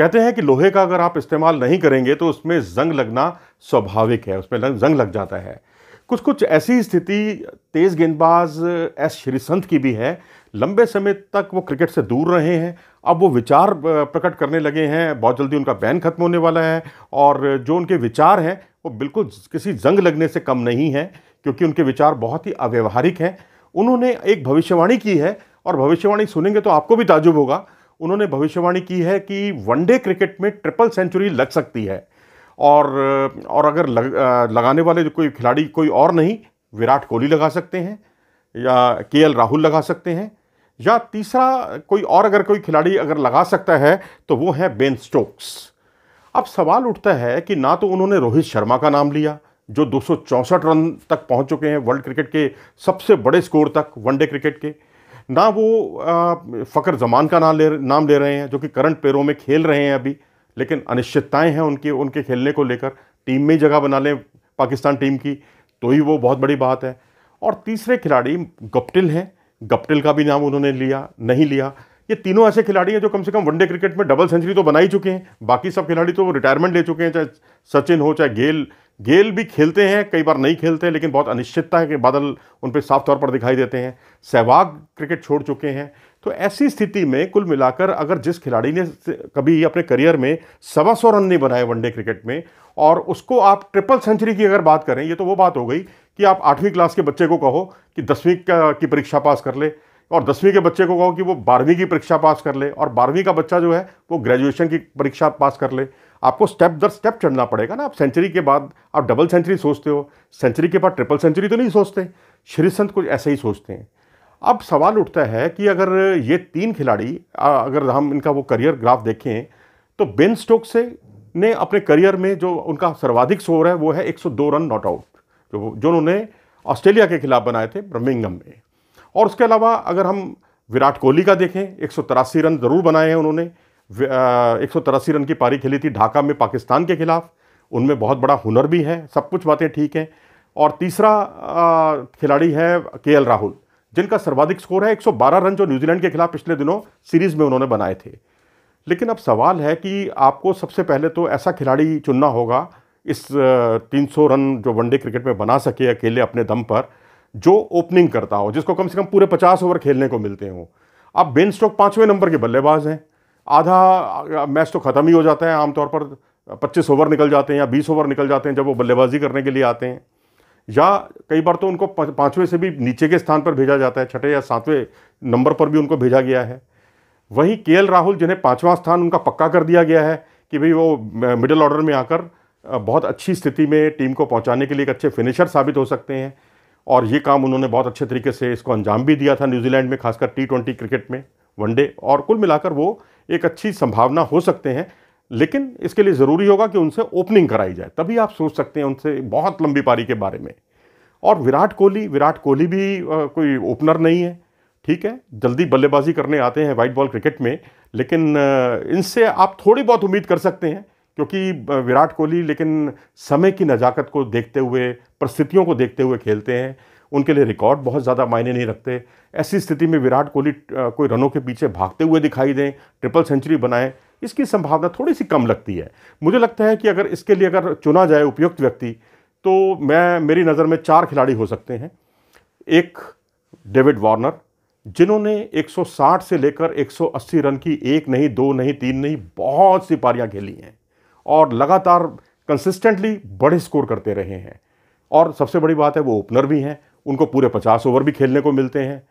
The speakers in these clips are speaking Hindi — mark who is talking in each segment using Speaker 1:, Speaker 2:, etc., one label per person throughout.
Speaker 1: कहते हैं कि लोहे का अगर आप इस्तेमाल नहीं करेंगे तो उसमें जंग लगना स्वाभाविक है उसमें जंग लग जाता है कुछ कुछ ऐसी स्थिति तेज़ गेंदबाज एस श्रीसंत की भी है लंबे समय तक वो क्रिकेट से दूर रहे हैं अब वो विचार प्रकट करने लगे हैं बहुत जल्दी उनका बैन खत्म होने वाला है और जो उनके विचार हैं वो बिल्कुल किसी जंग लगने से कम नहीं है क्योंकि उनके विचार बहुत ही अव्यवहारिक हैं उन्होंने एक भविष्यवाणी की है और भविष्यवाणी सुनेंगे तो आपको भी ताजुब होगा उन्होंने भविष्यवाणी की है कि वनडे क्रिकेट में ट्रिपल सेंचुरी लग सकती है और और अगर लग, लगाने वाले कोई खिलाड़ी कोई और नहीं विराट कोहली लगा सकते हैं या के राहुल लगा सकते हैं या तीसरा कोई और अगर कोई खिलाड़ी अगर लगा सकता है तो वो है बेन स्टोक्स अब सवाल उठता है कि ना तो उन्होंने रोहित शर्मा का नाम लिया जो दो रन तक पहुंच चुके हैं वर्ल्ड क्रिकेट के सबसे बड़े स्कोर तक वनडे क्रिकेट के ना वो फ़कर जमान का नाम ले नाम ले रहे हैं जो कि करंट पेरों में खेल रहे हैं अभी लेकिन अनिश्चितताएं हैं उनके उनके खेलने को लेकर टीम में जगह बना लें पाकिस्तान टीम की तो ही वो बहुत बड़ी बात है और तीसरे खिलाड़ी गप्टिल हैं गप्टिल का भी नाम उन्होंने लिया नहीं लिया ये तीनों ऐसे खिलाड़ी हैं जो कम से कम वनडे क्रिकेट में डबल सेंचुरी तो बना ही चुके हैं बाकी सब खिलाड़ी तो रिटायरमेंट ले चुके हैं चाहे सचिन हो चाहे गेल गेल भी खेलते हैं कई बार नहीं खेलते हैं लेकिन बहुत अनिश्चितता है कि बादल उन पर साफ तौर पर दिखाई देते हैं सहवाग क्रिकेट छोड़ चुके हैं तो ऐसी स्थिति में कुल मिलाकर अगर जिस खिलाड़ी ने कभी अपने करियर में सवा सौ रन नहीं बनाए वनडे क्रिकेट में और उसको आप ट्रिपल सेंचुरी की अगर बात करें ये तो वो बात हो गई कि आप आठवीं क्लास के बच्चे को कहो कि दसवीं की परीक्षा पास कर ले और दसवीं के बच्चे को कहो कि वो बारहवीं की परीक्षा पास कर ले और बारहवीं का बच्चा जो है वो ग्रेजुएशन की परीक्षा पास कर ले आपको स्टेप दर स्टेप चढ़ना पड़ेगा ना आप सेंचुरी के बाद आप डबल सेंचुरी सोचते हो सेंचुरी के बाद ट्रिपल सेंचुरी तो नहीं सोचते श्री संत कुछ ऐसे ही सोचते हैं अब सवाल उठता है कि अगर ये तीन खिलाड़ी अगर हम इनका वो करियर ग्राफ देखें तो बेन स्टोक से ने अपने करियर में जो उनका सर्वाधिक स्कोर है वो है 102 रन नॉट आउट जो जो उन्होंने ऑस्ट्रेलिया के खिलाफ बनाए थे ब्रमिंगम में और उसके अलावा अगर हम विराट कोहली का देखें एक रन ज़रूर बनाए हैं उन्होंने एक रन की पारी खेली थी ढाका में पाकिस्तान के खिलाफ उनमें बहुत बड़ा हुनर भी है सब कुछ बातें ठीक हैं और तीसरा खिलाड़ी है के राहुल जिनका सर्वाधिक स्कोर है 112 रन जो न्यूजीलैंड के खिलाफ पिछले दिनों सीरीज़ में उन्होंने बनाए थे लेकिन अब सवाल है कि आपको सबसे पहले तो ऐसा खिलाड़ी चुनना होगा इस 300 रन जो वनडे क्रिकेट में बना सके अकेले अपने दम पर जो ओपनिंग करता हो जिसको कम से कम पूरे पचास ओवर खेलने को मिलते हों अब बेन स्टोक पाँचवें नंबर के बल्लेबाज हैं आधा मैच तो ख़त्म ही हो जाता है आमतौर पर 25 ओवर निकल जाते हैं या 20 ओवर निकल जाते हैं जब वो बल्लेबाजी करने के लिए आते हैं या कई बार तो उनको पाँचवें से भी नीचे के स्थान पर भेजा जाता है छठे या सातवें नंबर पर भी उनको भेजा गया है वहीं के राहुल जिन्हें पाँचवा स्थान उनका पक्का कर दिया गया है कि भाई वो मिडल ऑर्डर में आकर बहुत अच्छी स्थिति में टीम को पहुँचाने के लिए एक अच्छे फिनिशर साबित हो सकते हैं और ये काम उन्होंने बहुत अच्छे तरीके से इसको अंजाम भी दिया था न्यूजीलैंड में खासकर टी ट्वेंटी क्रिकेट में वनडे और कुल मिलाकर वो एक अच्छी संभावना हो सकते हैं लेकिन इसके लिए ज़रूरी होगा कि उनसे ओपनिंग कराई जाए तभी आप सोच सकते हैं उनसे बहुत लंबी पारी के बारे में और विराट कोहली विराट कोहली भी कोई ओपनर नहीं है ठीक है जल्दी बल्लेबाजी करने आते हैं वाइट बॉल क्रिकेट में लेकिन इनसे आप थोड़ी बहुत उम्मीद कर सकते हैं क्योंकि विराट कोहली लेकिन समय की नज़ाकत को देखते हुए परिस्थितियों को देखते हुए खेलते हैं उनके लिए रिकॉर्ड बहुत ज़्यादा मायने नहीं रखते ऐसी स्थिति में विराट कोहली कोई रनों के पीछे भागते हुए दिखाई दें ट्रिपल सेंचुरी बनाएं इसकी संभावना थोड़ी सी कम लगती है मुझे लगता है कि अगर इसके लिए अगर चुना जाए उपयुक्त व्यक्ति तो मैं मेरी नज़र में चार खिलाड़ी हो सकते हैं एक डेविड वार्नर जिन्होंने 160 से लेकर 180 रन की एक नहीं दो नहीं तीन नहीं बहुत सी पारियां खेली हैं और लगातार कंसिस्टेंटली बड़े स्कोर करते रहे हैं और सबसे बड़ी बात है वो ओपनर भी हैं उनको पूरे पचास ओवर भी खेलने को मिलते हैं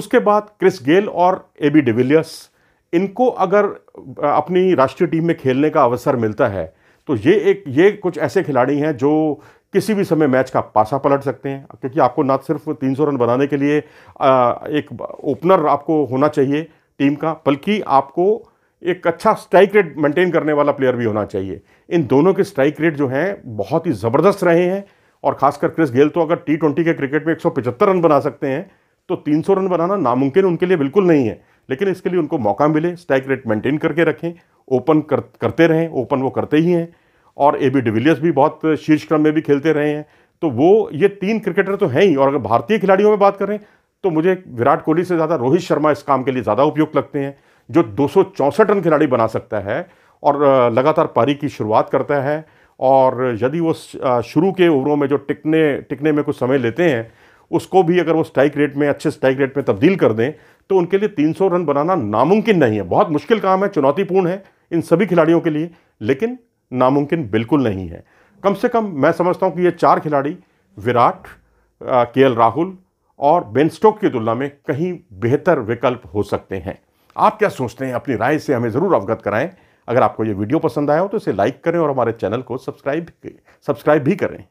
Speaker 1: उसके बाद क्रिस गेल और ए बी डिविलियर्स इनको अगर अपनी राष्ट्रीय टीम में खेलने का अवसर मिलता है तो ये एक ये कुछ ऐसे खिलाड़ी हैं जो किसी भी समय मैच का पासा पलट सकते हैं क्योंकि आपको ना सिर्फ 300 रन बनाने के लिए एक ओपनर आपको होना चाहिए टीम का बल्कि आपको एक अच्छा स्ट्राइक रेट मेंटेन करने वाला प्लेयर भी होना चाहिए इन दोनों के स्ट्राइक रेट जो हैं बहुत ही ज़बरदस्त रहे हैं और खासकर क्रिस गेल तो अगर टी ट्वेंटी के क्रिकेट में एक रन बना सकते हैं तो तीन रन बनाना नामुमकिन उनके लिए बिल्कुल नहीं है लेकिन इसके लिए उनको मौका मिले स्ट्राइक रेट मेंटेन करके रखें ओपन कर, करते रहें ओपन वो करते ही हैं और ए बी डिविलियर्स भी बहुत शीर्ष क्रम में भी खेलते रहे हैं तो वो ये तीन क्रिकेटर तो हैं ही और अगर भारतीय खिलाड़ियों में बात करें तो मुझे विराट कोहली से ज़्यादा रोहित शर्मा इस काम के लिए ज़्यादा उपयुक्त लगते हैं जो दो रन खिलाड़ी बना सकता है और लगातार पारी की शुरुआत करता है और यदि वो शुरू के ओवरों में जो टिकने टिकने में कुछ समय लेते हैं उसको भी अगर वो स्ट्राइक रेट में अच्छे स्ट्राइक रेट में तब्दील कर दें तो उनके लिए 300 रन बनाना नामुमकिन नहीं है बहुत मुश्किल काम है चुनौतीपूर्ण है इन सभी खिलाड़ियों के लिए लेकिन नामुमकिन बिल्कुल नहीं है कम से कम मैं समझता हूँ कि ये चार खिलाड़ी विराट के राहुल और बेन स्टोक की तुलना में कहीं बेहतर विकल्प हो सकते हैं आप क्या सोचते हैं अपनी राय से हमें ज़रूर अवगत कराएं अगर आपको ये वीडियो पसंद आया हो तो इसे लाइक करें और हमारे चैनल को सब्सक्राइब सब्सक्राइब भी करें